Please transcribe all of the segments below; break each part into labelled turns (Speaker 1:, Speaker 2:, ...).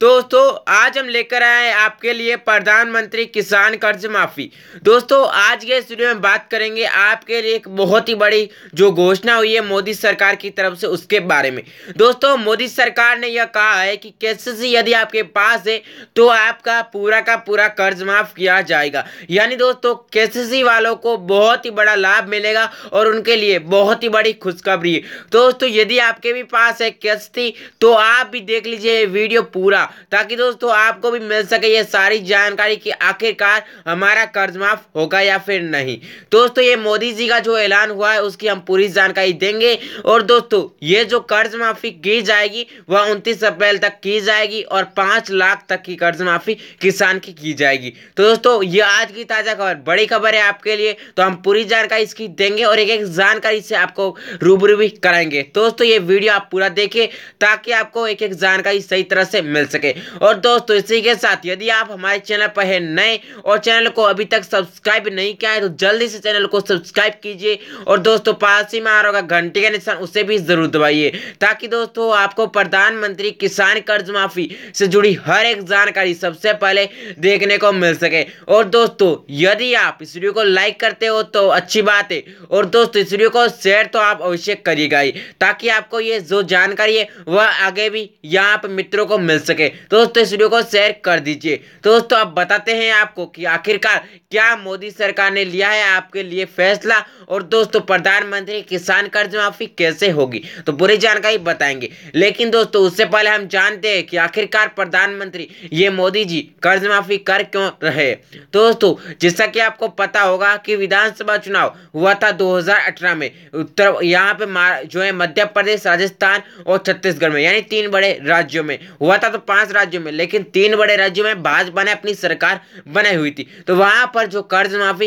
Speaker 1: दोस्तों आज हम लेकर आए आपके लिए प्रधानमंत्री किसान कर्ज माफी दोस्तों आज के इस वीडियो में बात करेंगे आपके लिए एक बहुत ही बड़ी जो घोषणा हुई है मोदी सरकार की तरफ से उसके बारे में दोस्तों मोदी सरकार ने यह कहा है कि केसीसी यदि आपके पास है तो आपका पूरा का पूरा कर्ज माफ किया जाएगा यानी दोस्तों कैसे वालों को बहुत ही बड़ा लाभ मिलेगा और उनके लिए बहुत ही बड़ी खुशखबरी है दोस्तों यदि आपके भी पास है कैसे तो आप भी देख लीजिए वीडियो पूरा ताकि दोस्तों आपको भी मिल सके ये सारी जानकारी कि आखिरकार हमारा कर्ज माफ होगा या फिर नहीं दोस्तों ये मोदी जी का जो ऐलान हुआ है उसकी हम पूरी जानकारी देंगे और दोस्तों ये जो कर्ज माफी की जाएगी वह उनतीस अप्रैल तक की जाएगी और पांच लाख तक की कर्ज माफी किसान की की जाएगी तो दोस्तों ये आज की ताजा खबर बड़ी खबर है आपके लिए तो हम पूरी जानकारी इसकी देंगे और एक एक जानकारी से आपको रूबरू भी कराएंगे दोस्तों ये वीडियो आप पूरा देखें ताकि आपको एक एक जानकारी सही तरह से मिल सके सके और दोस्तों इसी के साथ यदि आप हमारे चैनल पर है नए और चैनल को अभी तक सब्सक्राइब नहीं किया है तो जल्दी से चैनल को सब्सक्राइब कीजिए और दोस्तों पास ही में आ रहा होगा घंटे का निशान उसे भी जरूर दबाइए ताकि दोस्तों आपको प्रधानमंत्री किसान कर्ज माफी से जुड़ी हर एक जानकारी सबसे पहले देखने को मिल सके और दोस्तों यदि आप इस वीडियो को लाइक करते हो तो अच्छी बात है और दोस्तों इस वीडियो को शेयर तो आप अवश्य करिएगा ही ताकि आपको ये जो जानकारी है वह आगे भी यहाँ पर मित्रों को मिल सके है तो दोस्तों इस वीडियो को शेयर कर दीजिए तो दोस्तों आप बताते हैं आपको कि आखिरकार क्या मोदी सरकार ने लिया है आपके लिए फैसला और दोस्तों प्रधानमंत्री किसान कर्ज माफी कैसे होगी तो पूरी जानकारी बताएंगे लेकिन दोस्तों उससे पहले हम जानते हैं कि आखिरकार प्रधानमंत्री ये मोदी जी कर्ज माफी कर क्यों रहे तो दोस्तों जैसा कि आपको पता होगा कि विधानसभा चुनाव हुआ था 2018 में उत्तर यहाँ पे जो है मध्य प्रदेश राजस्थान और छत्तीसगढ़ में यानी तीन बड़े राज्यों में हुआ था तो पांच राज्यों में लेकिन तीन बड़े राज्यों में भाजपा ने अपनी सरकार बनाई हुई थी तो वहां पर जो कर्ज माफी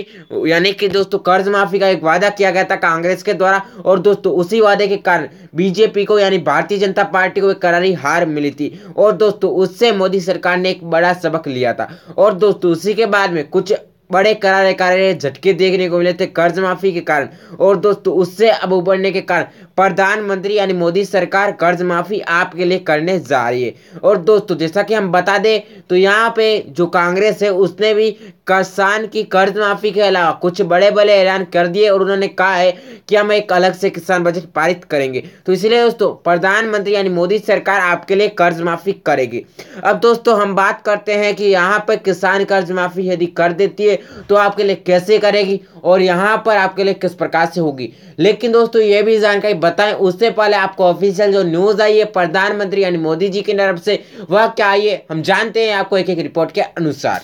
Speaker 1: यानी कि दोस्तों कर्ज माफी का एक वादा किया गया था कांग्रेस के द्वारा और दोस्तों उसी वादे के कारण बीजेपी को यानी भारतीय जनता पार्टी को एक करारी हार मिली थी और दोस्तों उससे मोदी सरकार ने एक बड़ा सबक लिया था और दोस्तों उसी के बाद में कुछ बड़े करारे करारे झटके देखने को मिले थे कर्ज माफी के कारण और दोस्तों उससे अब उबरने के कारण प्रधानमंत्री यानी मोदी सरकार कर्ज माफी आपके लिए करने जा रही है और दोस्तों जैसा कि हम बता दें तो यहाँ पे जो कांग्रेस है उसने भी किसान की कर्ज माफी के अलावा कुछ बड़े बड़े ऐलान कर दिए और उन्होंने कहा है कि हम एक अलग से किसान बजट पारित करेंगे तो इसलिए दोस्तों प्रधानमंत्री यानी मोदी सरकार आपके लिए कर्ज माफी करेगी अब दोस्तों हम बात करते हैं कि यहाँ पर किसान कर्ज माफी यदि कर देती है तो आपके लिए कैसे करेगी और यहाँ पर आपके लिए किस प्रकार से होगी लेकिन दोस्तों ये भी जानकारी बताएं उससे पहले आपको ऑफिशियल जो न्यूज़ आई है प्रधानमंत्री यानी मोदी जी की तरफ से वह क्या आई है हम जानते हैं आपको एक एक रिपोर्ट के अनुसार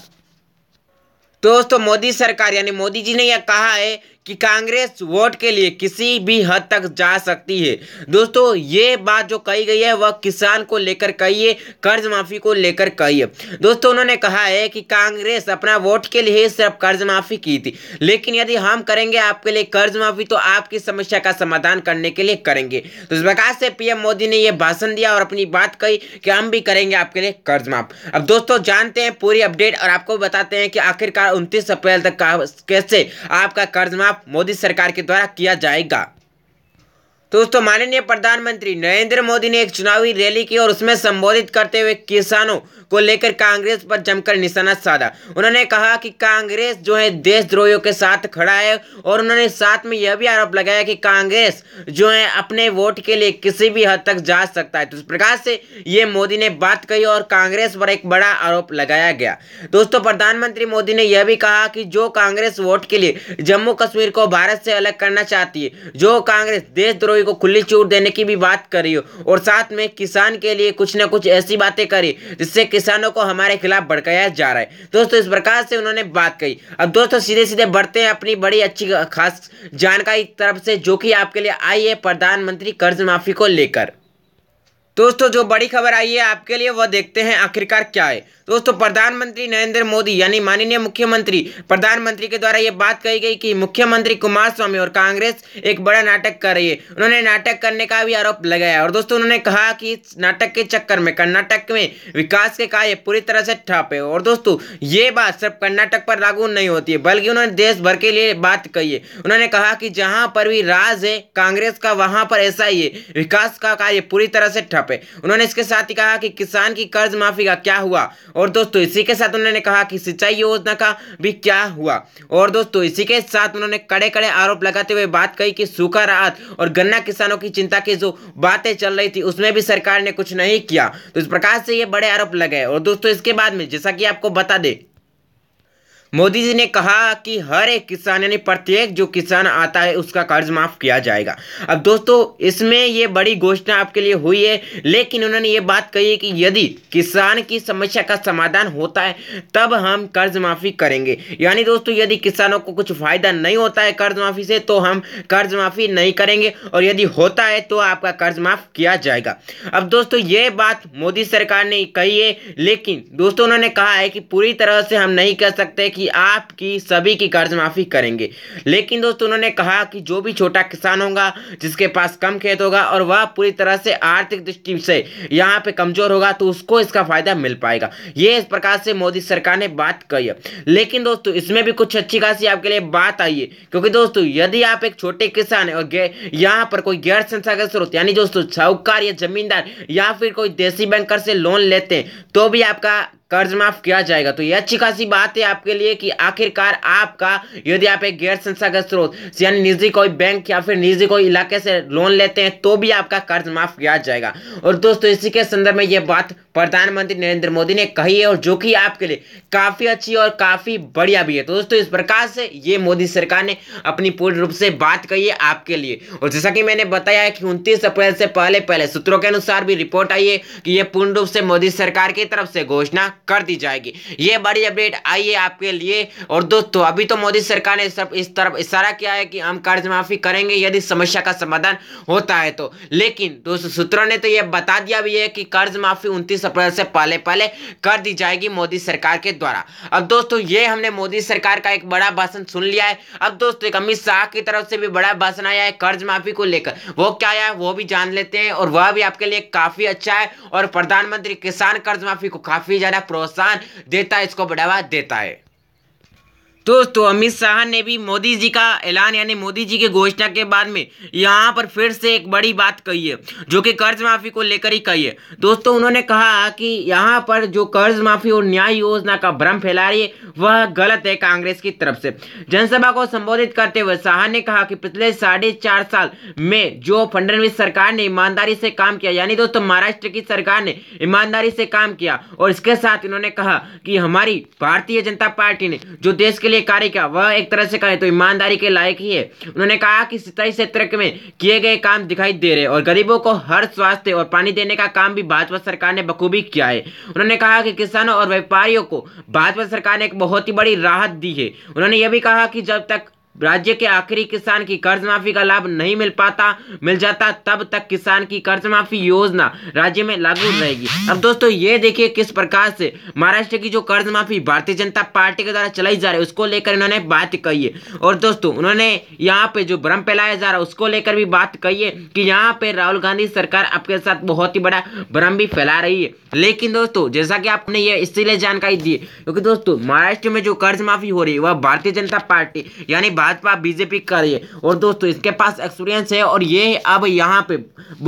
Speaker 1: दोस्तों मोदी सरकार यानी मोदी जी ने यह कहा है कि कांग्रेस वोट के लिए किसी भी हद तक जा सकती है दोस्तों ये बात जो कही गई है वह किसान को लेकर कही है कर्ज माफी को लेकर कही है दोस्तों उन्होंने कहा है कि कांग्रेस अपना वोट के लिए सिर्फ कर्ज माफी की थी लेकिन यदि हम करेंगे आपके लिए कर्ज माफी तो आपकी समस्या का समाधान करने के लिए करेंगे तो इस प्रकार से पीएम मोदी ने यह भाषण दिया और अपनी बात कही कि हम भी करेंगे आपके लिए कर्ज माफ अब दोस्तों जानते हैं पूरी अपडेट और आपको बताते हैं कि आखिरकार उनतीस अप्रैल तक कैसे आपका कर्ज माफ मोदी सरकार के द्वारा किया जाएगा दोस्तों माननीय प्रधानमंत्री नरेंद्र मोदी ने एक चुनावी रैली की और उसमें संबोधित करते हुए किसानों को लेकर कांग्रेस पर जमकर निशाना साधा उन्होंने कहा कि कांग्रेस जो है देशद्रोहियों के साथ खड़ा है और उन्होंने साथ में यह भी आरोप लगाया कि कांग्रेस जो है अपने वोट के लिए किसी भी हद तक जा सकता है तो इस प्रकार से ये मोदी ने बात कही और कांग्रेस पर एक बड़ा आरोप लगाया गया दोस्तों प्रधानमंत्री मोदी ने यह भी कहा कि जो कांग्रेस वोट के लिए जम्मू कश्मीर को भारत से अलग करना चाहती है जो कांग्रेस देशद्रोही को खुली छूट देने की भी बात करी और साथ में किसान के लिए कुछ ना कुछ ऐसी बातें करी जिससे किसानों को हमारे खिलाफ भड़काया जा रहा है दोस्तों इस प्रकार से उन्होंने बात कही अब दोस्तों सीधे सीधे बढ़ते हैं अपनी बड़ी अच्छी खास जानकारी तरफ से जो कि आपके लिए आई है प्रधानमंत्री कर्ज माफी को लेकर दोस्तों जो बड़ी खबर आई है आपके लिए वह देखते हैं आखिरकार क्या है दोस्तों प्रधानमंत्री नरेंद्र मोदी यानी माननीय मुख्यमंत्री प्रधानमंत्री के द्वारा ये बात कही गई कि मुख्यमंत्री कुमार स्वामी और कांग्रेस एक बड़ा नाटक कर रही है उन्होंने नाटक करने का भी आरोप लगाया और दोस्तों उन्होंने कहा कि इस नाटक के चक्कर में कर्नाटक में विकास के कार्य पूरी तरह से ठप है और दोस्तों ये बात सिर्फ कर्नाटक पर लागू नहीं होती है बल्कि उन्होंने देश भर के लिए बात कही है उन्होंने कहा कि जहां पर भी राज है कांग्रेस का वहां पर ऐसा ही है विकास का कार्य पूरी तरह से ठप है उन्होंने इसके साथ ही कहा कि किसान की कर्ज माफी का क्या हुआ और दोस्तों इसी के साथ उन्होंने कहा कि सिंचाई योजना का भी क्या हुआ और दोस्तों इसी के साथ उन्होंने कड़े कड़े आरोप लगाते हुए बात कही कि सूखा राहत और गन्ना किसानों की चिंता की जो बातें चल रही थी उसमें भी सरकार ने कुछ नहीं किया तो इस प्रकार से ये बड़े आरोप लगे और दोस्तों इसके बाद में जैसा कि आपको बता दें मोदी जी ने कहा कि हर एक किसान यानी प्रत्येक जो किसान आता है उसका कर्ज माफ़ किया जाएगा अब दोस्तों इसमें ये बड़ी घोषणा आपके लिए हुई है लेकिन उन्होंने ये बात कही है कि यदि किसान की समस्या का समाधान होता है तब हम कर्ज माफ़ी करेंगे यानी दोस्तों यदि किसानों को कुछ फ़ायदा नहीं होता है कर्ज माफ़ी से तो हम कर्ज माफ़ी नहीं करेंगे और यदि होता है तो आपका कर्ज माफ़ किया जाएगा अब दोस्तों ये बात मोदी सरकार ने कही है लेकिन दोस्तों उन्होंने कहा है कि पूरी तरह से हम नहीं कह सकते कि आपकी सभी की कर्ज माफ़ी करेंगे लेकिन दोस्तों उन्होंने कहा कि जो भी छोटा किसान होगा जिसके पास कम खेत होगा और वह पूरी तरह से आर्थिक दृष्टि से यहाँ पे कमज़ोर होगा तो उसको इसका फ़ायदा मिल पाएगा ये इस प्रकार से मोदी सरकार ने बात कही है लेकिन दोस्तों इसमें भी कुछ अच्छी खासी आपके लिए बात आई है क्योंकि दोस्तों यदि आप एक छोटे किसान है और यहाँ पर कोई गैर संस्थागत स्रोत यानी दोस्तों साहूकार या जमींदार या फिर कोई देसी बैंकर से लोन लेते हैं तो भी आपका कर्ज माफ किया जाएगा तो यह अच्छी खासी बात है आपके लिए कि आखिरकार आपका यदि आप एक गैर संस्थागत स्रोत यानी निजी कोई बैंक या फिर निजी कोई इलाके से लोन लेते हैं तो भी आपका कर्ज माफ किया जाएगा और दोस्तों इसी के संदर्भ में यह बात प्रधानमंत्री नरेंद्र मोदी ने कही है और जो कि आपके लिए काफी अच्छी और काफी बढ़िया भी है तो दोस्तों इस प्रकार से ये मोदी सरकार ने अपनी पूर्ण रूप से बात कही है आपके लिए और जैसा कि मैंने बताया है कि उनतीस अप्रैल से पहले पहले सूत्रों के अनुसार भी रिपोर्ट आई है कि यह पूर्ण रूप से मोदी सरकार की तरफ से घोषणा कर दी जाएगी ये बड़ी अपडेट आई है आपके लिए और दोस्तों अभी तो मोदी सरकार ने सब इस तरफ इशारा किया है कि हम कर्ज माफी करेंगे यदि समस्या का समाधान होता है तो लेकिन दोस्तों सूत्रों ने तो यह बता दिया भी है कि कर्ज माफी उनतीस अप्रैल से पहले पहले कर दी जाएगी मोदी सरकार के द्वारा अब दोस्तों ये हमने मोदी सरकार का एक बड़ा भाषण सुन लिया है अब दोस्तों एक अमित शाह की तरफ से भी बड़ा भाषण आया है कर्ज माफी को लेकर वो क्या आया वो भी जान लेते हैं और वह भी आपके लिए काफी अच्छा है और प्रधानमंत्री किसान कर्ज माफी को काफी ज्यादा प्रोत्साहन देता है इसको बढ़ावा देता है दोस्तों अमित शाह ने भी मोदी जी का ऐलान यानी मोदी जी की घोषणा के बाद में यहाँ पर फिर से एक बड़ी बात कही है जो कि कर्ज माफी को लेकर ही कही है दोस्तों उन्होंने कहा कि यहाँ पर जो कर्ज माफी और न्याय योजना का भ्रम फैला रही है वह गलत है कांग्रेस की तरफ से जनसभा को संबोधित करते हुए शाह ने कहा कि पिछले साढ़े चार साल में जो फडणवीस सरकार ने ईमानदारी से काम किया यानी दोस्तों महाराष्ट्र की सरकार ने ईमानदारी से काम किया और इसके साथ इन्होंने कहा कि हमारी भारतीय जनता पार्टी ने जो देश के लिए लिए कार्य किया वह एक तरह से कहें तो ईमानदारी के लायक ही है उन्होंने कहा कि सिंचाई क्षेत्र में किए गए काम दिखाई दे रहे और गरीबों को हर स्वास्थ्य और पानी देने का काम भी भाजपा सरकार ने बखूबी किया है उन्होंने कहा कि किसानों और व्यापारियों को भाजपा सरकार ने एक बहुत ही बड़ी राहत दी है उन्होंने यह भी कहा कि जब तक राज्य के आखिरी किसान की कर्ज माफी का लाभ नहीं मिल पाता मिल जाता तब तक किसान की कर्ज माफी योजना राज्य में लागू रहेगी अब दोस्तों ये देखिए किस प्रकार से महाराष्ट्र की जो कर्ज माफी भारतीय जनता पार्टी के द्वारा चलाई जा रही है उसको लेकर इन्होंने बात कही है और दोस्तों उन्होंने यहाँ पे जो भ्रम फैलाया जा रहा है उसको लेकर भी बात कही है कि यहाँ पे राहुल गांधी सरकार आपके साथ बहुत ही बड़ा भ्रम भी फैला रही है लेकिन दोस्तों जैसा कि आपने ये इसीलिए जानकारी दी क्योंकि दोस्तों महाराष्ट्र में जो कर्ज माफी हो रही है वह भारतीय जनता पार्टी यानी भाजपा बीजेपी कर रही है और दोस्तों इसके पास एक्सपीरियंस है और ये अब यहाँ पे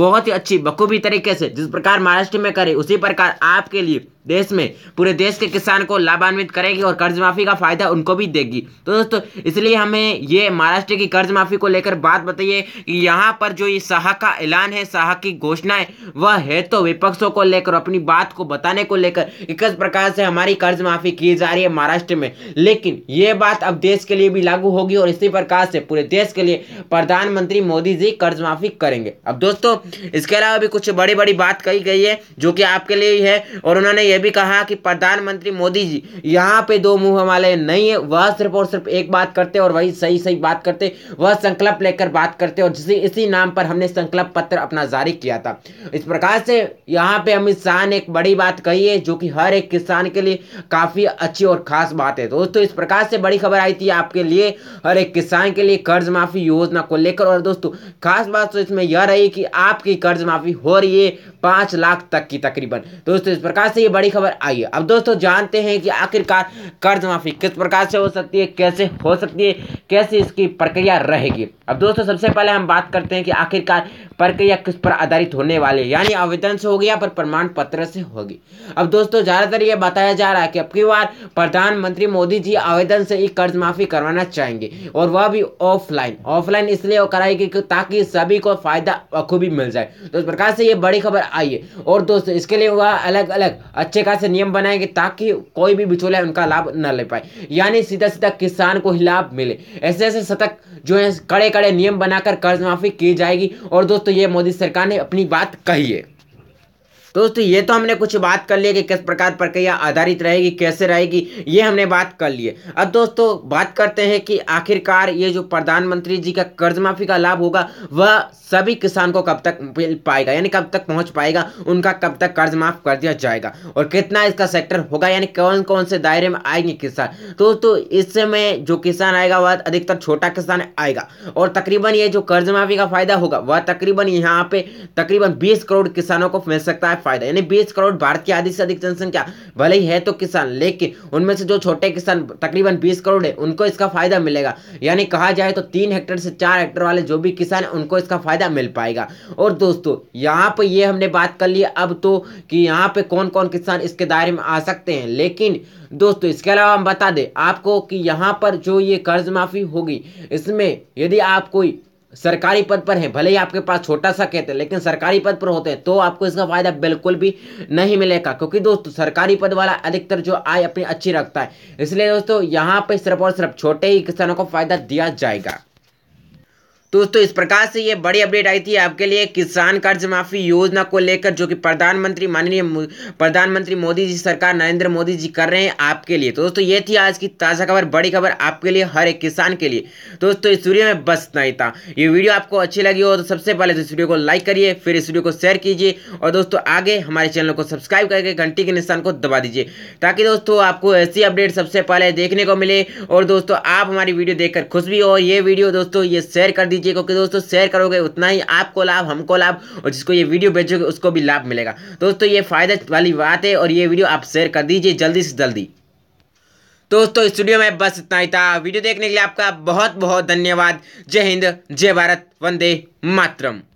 Speaker 1: बहुत ही अच्छी बखूबी तरीके से जिस प्रकार महाराष्ट्र में करे उसी प्रकार आपके लिए देश में पूरे देश के किसान को लाभान्वित करेगी और कर्ज माफी का फायदा उनको भी देगी तो दोस्तों इसलिए हमें ये महाराष्ट्र की कर्ज माफी को लेकर बात बताइए कि यहाँ पर जो ये शाह का ऐलान है शाह की घोषणा है वह है तो विपक्षों को लेकर अपनी बात को बताने को लेकर इकस प्रकार से हमारी कर्ज माफी की जा रही है महाराष्ट्र में लेकिन ये बात अब देश के लिए भी लागू होगी और और इसी प्रकार से पूरे देश के लिए प्रधानमंत्री मोदी जी कर्ज माफी करेंगे अब दोस्तों इसके अलावा भी कुछ बड़ी बड़ी बात कही गई है जो कि आपके लिए ही है और उन्होंने यह भी कहा कि प्रधानमंत्री मोदी जी यहाँ पे दो मुंह हमारे नहीं है वह सिर्फ और सिर्फ एक बात करते और वही सही सही बात करते वह संकल्प लेकर बात करते और जिसे इसी नाम पर हमने संकल्प पत्र अपना जारी किया था इस प्रकार से यहाँ पे अमित शाह ने एक बड़ी बात कही है जो कि हर एक किसान के लिए काफी अच्छी और खास बात है दोस्तों इस प्रकार से बड़ी खबर आई थी आपके लिए हर और एक किसान के लिए कर्ज माफी योजना को लेकर और दोस्तों खास बात तो इसमें यह रही कि आपकी कर्ज माफी हो रही है पांच लाख तक की तकरीबन दोस्तों इस प्रकार से ये बड़ी खबर आई है अब दोस्तों जानते हैं कि आखिरकार कर्ज माफी किस प्रकार से हो सकती है कैसे हो सकती है कैसे इसकी प्रक्रिया रहेगी अब दोस्तों सबसे पहले हम बात करते हैं कि आखिरकार प्रक्रिया किस पर आधारित होने वाली है यानी आवेदन से होगी या पर प्रमाण पत्र से होगी अब दोस्तों ज्यादातर ये बताया जा रहा है कि अब की बार प्रधानमंत्री मोदी जी आवेदन से ही कर्ज माफी करवाना चाहेंगे और वह भी ऑफलाइन ऑफलाइन इसलिए कराई गई ताकि सभी को फायदा बखूबी मिल जाए तो इस प्रकार से ये बड़ी खबर आई है और दोस्तों इसके लिए वह अलग अलग अच्छे खासे नियम बनाएंगे ताकि कोई भी बिचौलिया उनका लाभ न ले पाए यानी सीधा सीधा किसान को ही लाभ मिले ऐसे ऐसे शतक जो है कड़े कड़े नियम बनाकर कर्ज माफी की जाएगी और दोस्तों ये मोदी सरकार ने अपनी बात कही है दोस्तों ये तो हमने कुछ बात कर लिया कि किस प्रकार प्रक्रिया आधारित रहेगी कैसे रहेगी ये हमने बात कर लिए अब दोस्तों बात करते हैं कि आखिरकार ये जो प्रधानमंत्री जी का कर्ज माफी का लाभ होगा वह सभी किसान को कब तक मिल पाएगा यानी कब तक पहुंच पाएगा उनका कब तक कर्ज माफ कर दिया जाएगा और कितना इसका सेक्टर होगा यानी कौन कौन से दायरे में आएंगे किसान दोस्तों इसमें जो किसान आएगा वह अधिकतर छोटा किसान आएगा और तकरीबन ये जो कर्ज माफी का फायदा होगा वह तकरीबन यहाँ पे तकरीबन बीस करोड़ किसानों को मिल सकता है फायदा यानी बीस करोड़ भारत की आधी से अधिक जनसंख्या भले ही है तो किसान लेकिन उनमें से जो छोटे किसान तकरीबन बीस करोड़ है उनको इसका फायदा मिलेगा यानी कहा जाए तो तीन हेक्टेयर से चार हेक्टेयर वाले जो भी किसान है उनको इसका फायदा मिल पाएगा और दोस्तों यहाँ पर ये हमने बात कर ली अब तो कि यहाँ पे कौन कौन किसान इसके दायरे में आ सकते हैं लेकिन दोस्तों इसके अलावा हम बता दें आपको कि यहाँ पर जो ये कर्ज माफ़ी होगी इसमें यदि आप कोई सरकारी पद पर है भले ही आपके पास छोटा सा कहते हैं लेकिन सरकारी पद पर होते हैं तो आपको इसका फायदा बिल्कुल भी नहीं मिलेगा क्योंकि दोस्तों सरकारी पद वाला अधिकतर जो आय अपनी अच्छी रखता है इसलिए दोस्तों यहाँ पे सिर्फ और सिर्फ छोटे ही किसानों को फायदा दिया जाएगा तो दोस्तों इस प्रकार से ये बड़ी अपडेट आई थी आपके लिए किसान कर्ज माफी योजना को लेकर जो कि प्रधानमंत्री माननीय प्रधानमंत्री मोदी जी सरकार नरेंद्र मोदी जी कर रहे हैं आपके लिए तो दोस्तों ये थी आज की ताज़ा खबर बड़ी खबर आपके लिए हर एक किसान के लिए दोस्तों इस वीडियो में बस नहीं था ये वीडियो आपको अच्छी लगी हो तो सबसे पहले तो इस वीडियो को लाइक करिए फिर इस वीडियो को शेयर कीजिए और दोस्तों आगे हमारे चैनल को सब्सक्राइब करके घंटी के निशान को दबा दीजिए ताकि दोस्तों आपको ऐसी अपडेट सबसे पहले देखने को मिले और दोस्तों आप हमारी वीडियो देखकर खुश भी हो ये वीडियो दोस्तों ये शेयर कर दीजिए दीजिए क्योंकि दोस्तों शेयर करोगे उतना ही आपको लाभ हमको लाभ और जिसको ये वीडियो भेजोगे उसको भी लाभ मिलेगा दोस्तों ये फायदे वाली बात है और ये वीडियो आप शेयर कर दीजिए जल्दी से जल्दी दोस्तों स्टूडियो में बस इतना ही था वीडियो देखने के लिए आपका बहुत बहुत धन्यवाद जय हिंद जय भारत वंदे मातरम